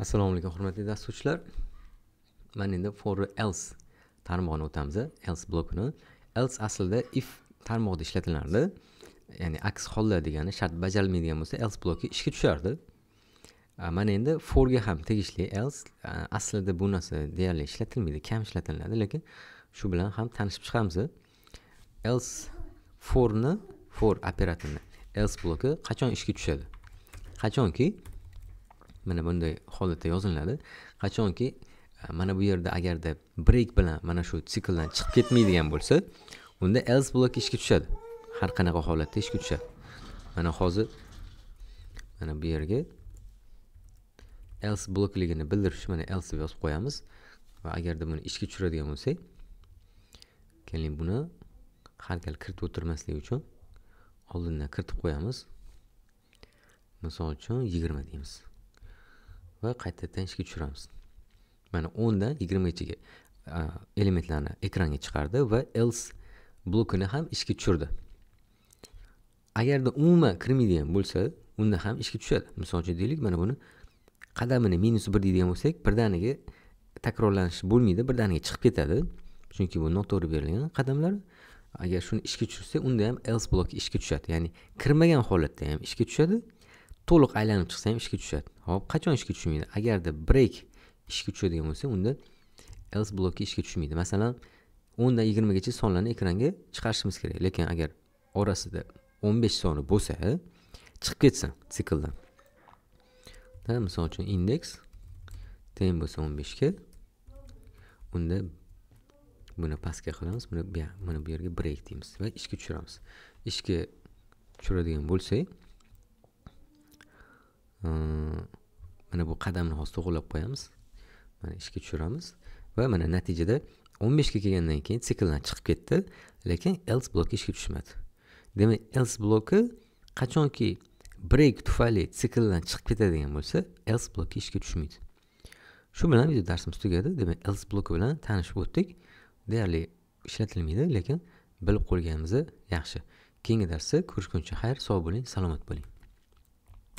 assalomu alaykum hurmatli dasturchilar mana endi for else tarmog'ini o'tamiz else blokini else aslida if tarmog'ida ishlatilardi ya'ni aks hollar degani shart bajarilmaydigan bo'lsa else bloki ishga tushardi mana endi forga ham tegishli else aslida bu narsa deyarli ishlatilmaydi kam ishlatiladi lekin shu bilan ham tanishib chiqamiz else forni for operatorni else bloki qachon ishga tushadi qachonki mana bunday holatda yoziladi qachonki e, mana bu yerda agarda break bilan mana shu sikldan chiqib ketmaydigan bo'lsa unda else blok ishga tushadi har qanaqa holatda ishga tushadi mana hozir mana bu yerga else blokligini bildirish mana else deb yozib qo'yamiz va agarda buni ishga tushiradigan bo'lsak keling buni har gal kiritib o'tirmaslik uchun oldindan kiritib qo'yamiz misol uchun yigirma deymiz va qaytadan ishga tushiramiz mana o'ndan yigirmagacha elementlarni ekranga chiqardi va else blokini ham ishga tushirdi agarda umuman kirmaydigan bo'lsa unda ham ishga tushadi misol uchun deylik mana buni qadamini minus bir deydigan bo'lsak birdaniga takrorlanish bo'lmaydi birdaniga chiqib ketadi chunki bu noto'g'ri berilgan qadamlar agar shuni ishga tushirsak unda ham else bloki ishga tushadi ya'ni kirmagan holatda ham ishga tushadi to'liq aylanib chiqsa ham ishga tushadi hop qachon ishga tushmaydi agarda break ishga tushadigan bo'lsa unda else bloki ishga tushmaydi masalan o'ndan yigirmagacha sonlarni ekranga chiqarishimiz kerak lekin agar orasida o'n besh soni bo'lsa chiqib ketsin sikldan misol uchun indeks teng bo'lsa o'n beshga unda buni pastga qilamiz buni bu yerga break deymiz va ishga tushiramiz ishga tushiradigan bo'lsak mana bu qadamni hozir to'g'irlab qo'yamiz mana ishga tushiramiz va mana natijada 15 ga kelgandan keyin sikldan chiqib ketdi lekin else bloki ishga tushmadi demak else bloki qachonki break tufayli sikldan chiqib ketadigan bo'lsa else bloki ishga tushmaydi shu bilan video darsimiz tugadi demak else bloki bilan tanishib o'tdik deyarli ishlatilmaydi lekin bilib qo'yganimiz yaxshi keyingi darsda ko'rishguncha xayr sog' bo'ling salomat bo'ling